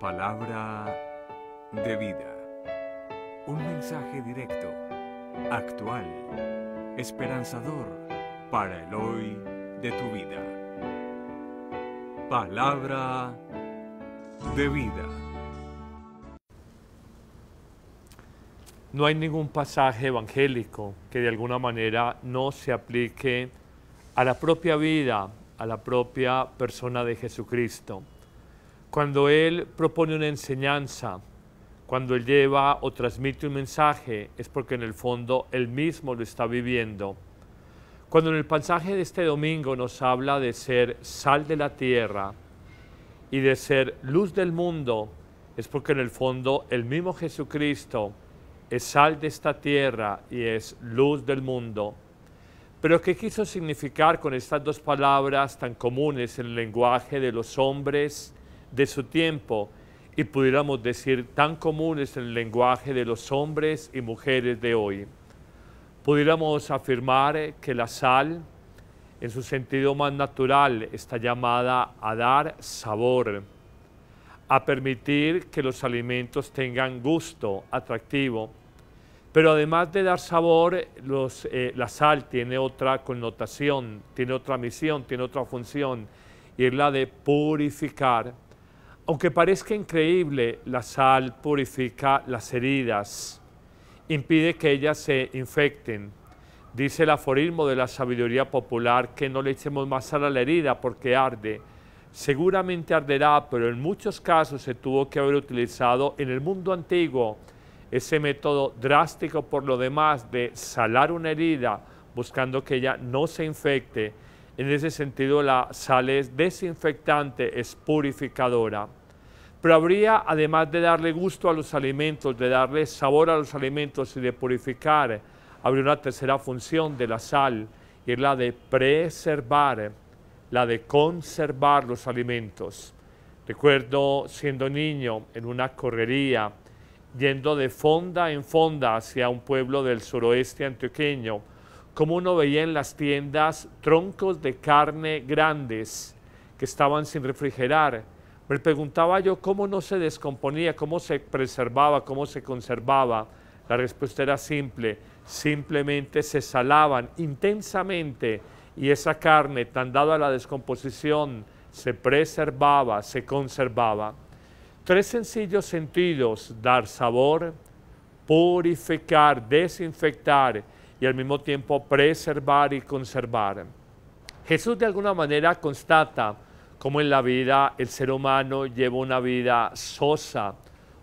Palabra de vida. Un mensaje directo, actual, esperanzador para el hoy de tu vida. Palabra de vida. No hay ningún pasaje evangélico que de alguna manera no se aplique a la propia vida, a la propia persona de Jesucristo. Cuando Él propone una enseñanza, cuando Él lleva o transmite un mensaje, es porque en el fondo Él mismo lo está viviendo. Cuando en el pasaje de este domingo nos habla de ser sal de la tierra y de ser luz del mundo, es porque en el fondo el mismo Jesucristo es sal de esta tierra y es luz del mundo. Pero ¿qué quiso significar con estas dos palabras tan comunes en el lenguaje de los hombres de su tiempo y pudiéramos decir tan comunes en el lenguaje de los hombres y mujeres de hoy. Pudiéramos afirmar que la sal, en su sentido más natural, está llamada a dar sabor, a permitir que los alimentos tengan gusto atractivo. Pero además de dar sabor, eh, la sal tiene otra connotación, tiene otra misión, tiene otra función, y es la de purificar aunque parezca increíble, la sal purifica las heridas, impide que ellas se infecten. Dice el aforismo de la sabiduría popular que no le echemos más sal a la herida porque arde. Seguramente arderá, pero en muchos casos se tuvo que haber utilizado en el mundo antiguo ese método drástico por lo demás de salar una herida buscando que ella no se infecte en ese sentido, la sal es desinfectante, es purificadora. Pero habría, además de darle gusto a los alimentos, de darle sabor a los alimentos y de purificar, habría una tercera función de la sal, y es la de preservar, la de conservar los alimentos. Recuerdo siendo niño en una correría, yendo de fonda en fonda hacia un pueblo del suroeste antioqueño, como uno veía en las tiendas troncos de carne grandes que estaban sin refrigerar. Me preguntaba yo cómo no se descomponía, cómo se preservaba, cómo se conservaba. La respuesta era simple, simplemente se salaban intensamente y esa carne tan dada a la descomposición se preservaba, se conservaba. Tres sencillos sentidos, dar sabor, purificar, desinfectar y al mismo tiempo preservar y conservar. Jesús de alguna manera constata cómo en la vida el ser humano lleva una vida sosa,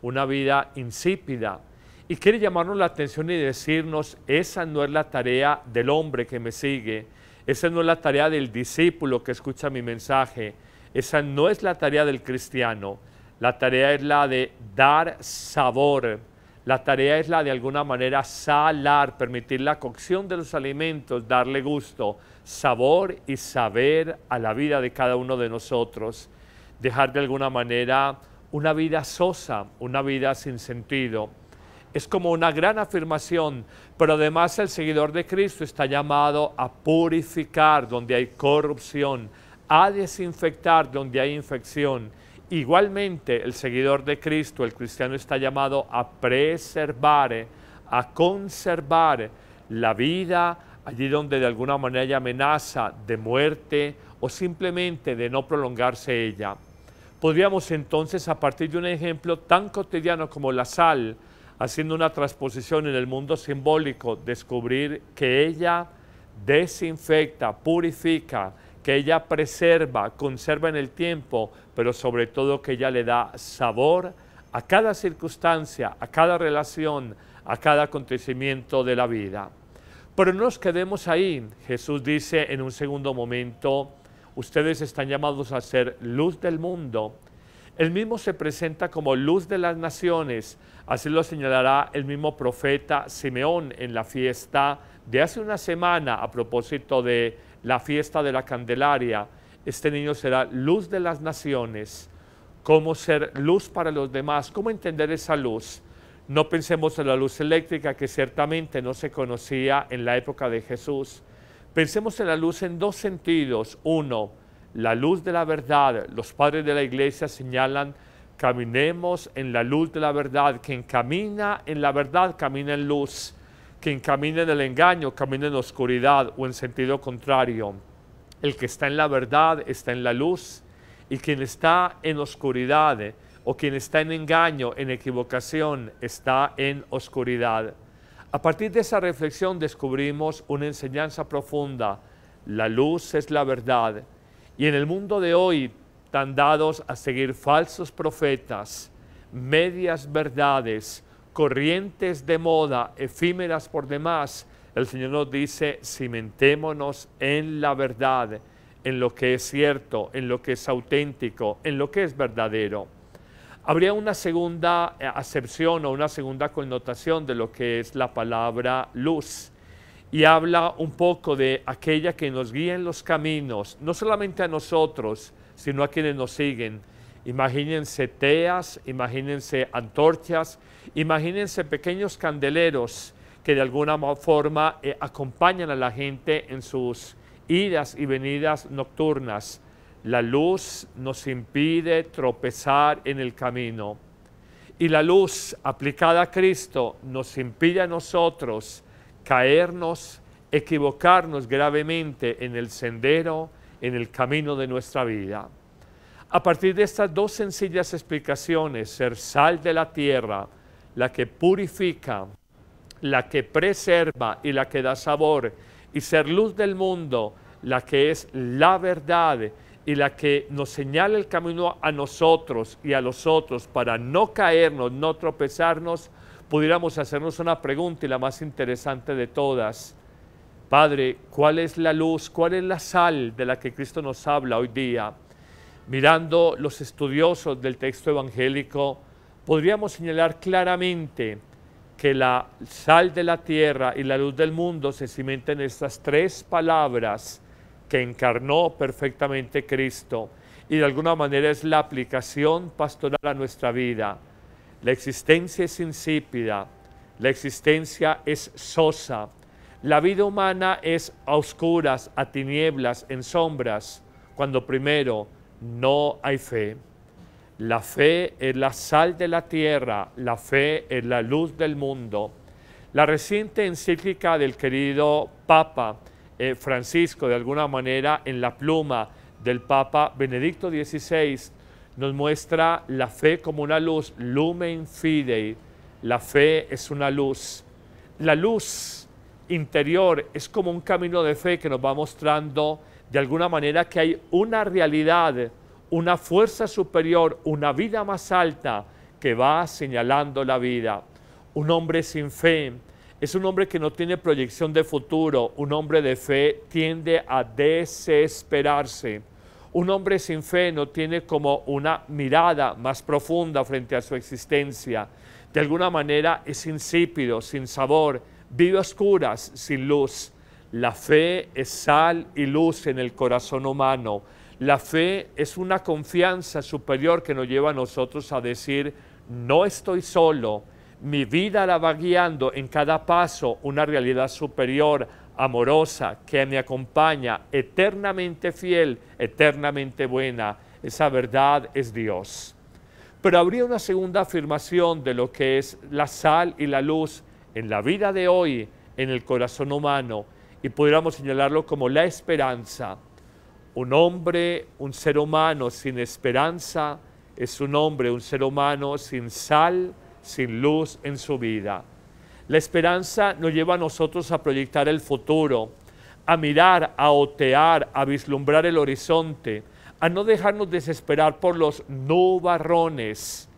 una vida insípida, y quiere llamarnos la atención y decirnos, esa no es la tarea del hombre que me sigue, esa no es la tarea del discípulo que escucha mi mensaje, esa no es la tarea del cristiano, la tarea es la de dar sabor, la tarea es la de alguna manera salar, permitir la cocción de los alimentos, darle gusto, sabor y saber a la vida de cada uno de nosotros. Dejar de alguna manera una vida sosa, una vida sin sentido. Es como una gran afirmación, pero además el seguidor de Cristo está llamado a purificar donde hay corrupción, a desinfectar donde hay infección Igualmente, el seguidor de Cristo, el cristiano, está llamado a preservar, a conservar la vida allí donde de alguna manera hay amenaza de muerte o simplemente de no prolongarse ella. Podríamos entonces, a partir de un ejemplo tan cotidiano como la sal, haciendo una transposición en el mundo simbólico, descubrir que ella desinfecta, purifica, que ella preserva, conserva en el tiempo, pero sobre todo que ella le da sabor a cada circunstancia, a cada relación, a cada acontecimiento de la vida. Pero no nos quedemos ahí. Jesús dice en un segundo momento, ustedes están llamados a ser luz del mundo. Él mismo se presenta como luz de las naciones. Así lo señalará el mismo profeta Simeón en la fiesta de hace una semana a propósito de la fiesta de la Candelaria. Este niño será luz de las naciones, cómo ser luz para los demás, cómo entender esa luz. No pensemos en la luz eléctrica que ciertamente no se conocía en la época de Jesús. Pensemos en la luz en dos sentidos. Uno, la luz de la verdad. Los padres de la iglesia señalan, caminemos en la luz de la verdad. Quien camina en la verdad, camina en luz quien camina en el engaño camina en oscuridad o en sentido contrario. El que está en la verdad está en la luz y quien está en oscuridad o quien está en engaño, en equivocación, está en oscuridad. A partir de esa reflexión descubrimos una enseñanza profunda. La luz es la verdad. Y en el mundo de hoy, tan dados a seguir falsos profetas, medias verdades, corrientes de moda, efímeras por demás, el Señor nos dice, cimentémonos en la verdad, en lo que es cierto, en lo que es auténtico, en lo que es verdadero. Habría una segunda eh, acepción o una segunda connotación de lo que es la palabra luz y habla un poco de aquella que nos guía en los caminos, no solamente a nosotros, sino a quienes nos siguen, Imagínense teas, imagínense antorchas, imagínense pequeños candeleros que de alguna forma eh, acompañan a la gente en sus idas y venidas nocturnas. La luz nos impide tropezar en el camino. Y la luz aplicada a Cristo nos impide a nosotros caernos, equivocarnos gravemente en el sendero, en el camino de nuestra vida. A partir de estas dos sencillas explicaciones, ser sal de la tierra, la que purifica, la que preserva y la que da sabor, y ser luz del mundo, la que es la verdad y la que nos señala el camino a nosotros y a los otros para no caernos, no tropezarnos, pudiéramos hacernos una pregunta y la más interesante de todas. Padre, ¿cuál es la luz, cuál es la sal de la que Cristo nos habla hoy día? Mirando los estudiosos del texto evangélico, podríamos señalar claramente que la sal de la tierra y la luz del mundo se cimentan en estas tres palabras que encarnó perfectamente Cristo y de alguna manera es la aplicación pastoral a nuestra vida. La existencia es insípida, la existencia es sosa, la vida humana es a oscuras, a tinieblas, en sombras, cuando primero no hay fe. La fe es la sal de la tierra, la fe es la luz del mundo. La reciente encíclica del querido Papa eh, Francisco, de alguna manera en la pluma del Papa Benedicto XVI, nos muestra la fe como una luz, lumen fidei, la fe es una luz. La luz interior es como un camino de fe que nos va mostrando de alguna manera que hay una realidad, una fuerza superior, una vida más alta que va señalando la vida. Un hombre sin fe es un hombre que no tiene proyección de futuro. Un hombre de fe tiende a desesperarse. Un hombre sin fe no tiene como una mirada más profunda frente a su existencia. De alguna manera es insípido, sin sabor, vive a oscuras, sin luz. La fe es sal y luz en el corazón humano. La fe es una confianza superior que nos lleva a nosotros a decir, no estoy solo, mi vida la va guiando en cada paso una realidad superior, amorosa, que me acompaña, eternamente fiel, eternamente buena. Esa verdad es Dios. Pero habría una segunda afirmación de lo que es la sal y la luz en la vida de hoy, en el corazón humano, y pudiéramos señalarlo como la esperanza. Un hombre, un ser humano sin esperanza es un hombre, un ser humano sin sal, sin luz en su vida. La esperanza nos lleva a nosotros a proyectar el futuro, a mirar, a otear, a vislumbrar el horizonte, a no dejarnos desesperar por los nubarrones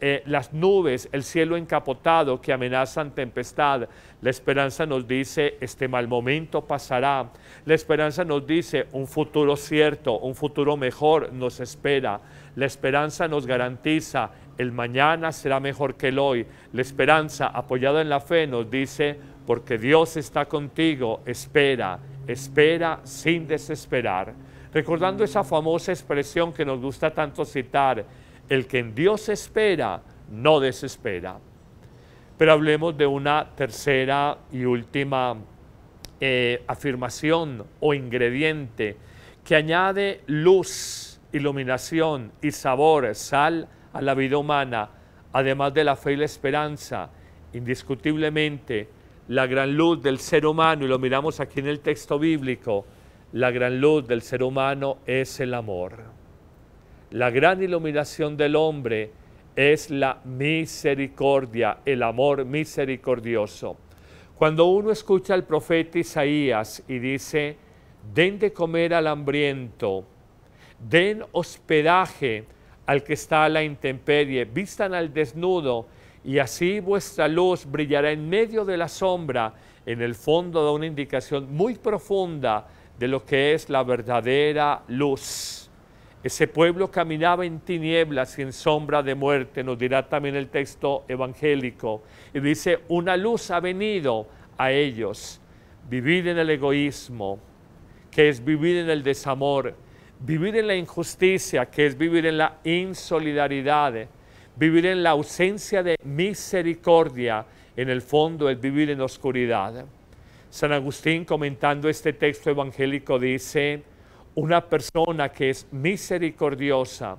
eh, las nubes, el cielo encapotado que amenazan tempestad. La esperanza nos dice, este mal momento pasará. La esperanza nos dice, un futuro cierto, un futuro mejor nos espera. La esperanza nos garantiza, el mañana será mejor que el hoy. La esperanza, apoyada en la fe, nos dice, porque Dios está contigo, espera, espera sin desesperar. Recordando esa famosa expresión que nos gusta tanto citar, el que en Dios espera, no desespera. Pero hablemos de una tercera y última eh, afirmación o ingrediente que añade luz, iluminación y sabor, sal a la vida humana, además de la fe y la esperanza, indiscutiblemente la gran luz del ser humano, y lo miramos aquí en el texto bíblico, la gran luz del ser humano es el amor. La gran iluminación del hombre es la misericordia, el amor misericordioso. Cuando uno escucha al profeta Isaías y dice, den de comer al hambriento, den hospedaje al que está a la intemperie, vistan al desnudo, y así vuestra luz brillará en medio de la sombra, en el fondo da una indicación muy profunda de lo que es la verdadera luz. Ese pueblo caminaba en tinieblas y en sombra de muerte, nos dirá también el texto evangélico. Y dice, una luz ha venido a ellos. Vivir en el egoísmo, que es vivir en el desamor, vivir en la injusticia, que es vivir en la insolidaridad, vivir en la ausencia de misericordia, en el fondo es vivir en oscuridad. San Agustín comentando este texto evangélico dice, una persona que es misericordiosa,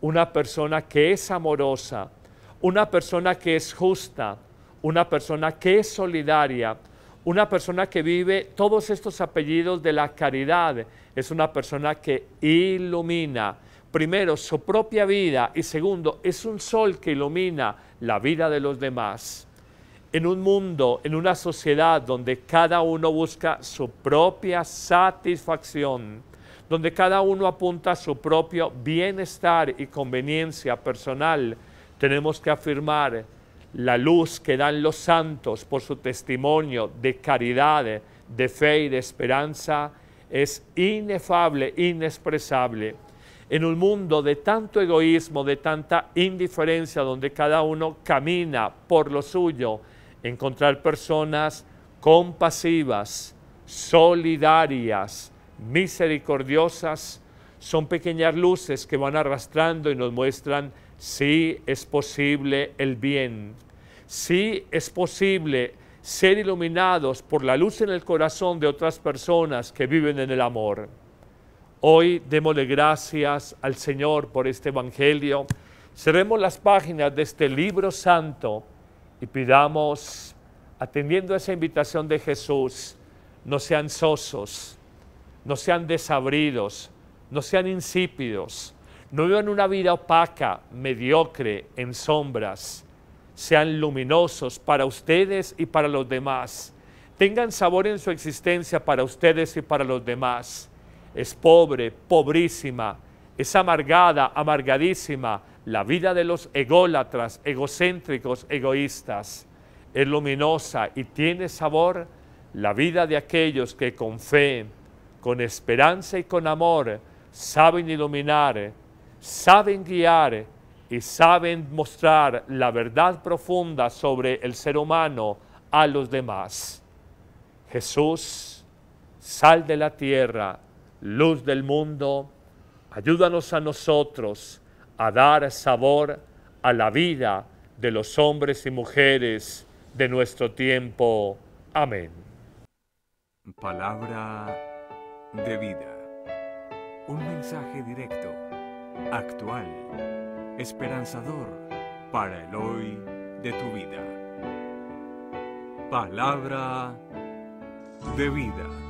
una persona que es amorosa, una persona que es justa, una persona que es solidaria, una persona que vive todos estos apellidos de la caridad, es una persona que ilumina, primero, su propia vida y segundo, es un sol que ilumina la vida de los demás. En un mundo, en una sociedad donde cada uno busca su propia satisfacción, donde cada uno apunta a su propio bienestar y conveniencia personal, tenemos que afirmar la luz que dan los santos por su testimonio de caridad, de fe y de esperanza es inefable, inexpresable. En un mundo de tanto egoísmo, de tanta indiferencia, donde cada uno camina por lo suyo, encontrar personas compasivas, solidarias, misericordiosas, son pequeñas luces que van arrastrando y nos muestran si es posible el bien, si es posible ser iluminados por la luz en el corazón de otras personas que viven en el amor. Hoy démosle gracias al Señor por este Evangelio. Cerremos las páginas de este libro santo y pidamos, atendiendo a esa invitación de Jesús, no sean sosos, no sean desabridos, no sean insípidos, no vivan una vida opaca, mediocre, en sombras, sean luminosos para ustedes y para los demás, tengan sabor en su existencia para ustedes y para los demás. Es pobre, pobrísima, es amargada, amargadísima la vida de los ególatras, egocéntricos, egoístas. Es luminosa y tiene sabor la vida de aquellos que con fe, con esperanza y con amor, saben iluminar, saben guiar y saben mostrar la verdad profunda sobre el ser humano a los demás. Jesús, sal de la tierra, luz del mundo, ayúdanos a nosotros a dar sabor a la vida de los hombres y mujeres de nuestro tiempo. Amén. Palabra de vida. Un mensaje directo, actual, esperanzador para el hoy de tu vida. Palabra de vida.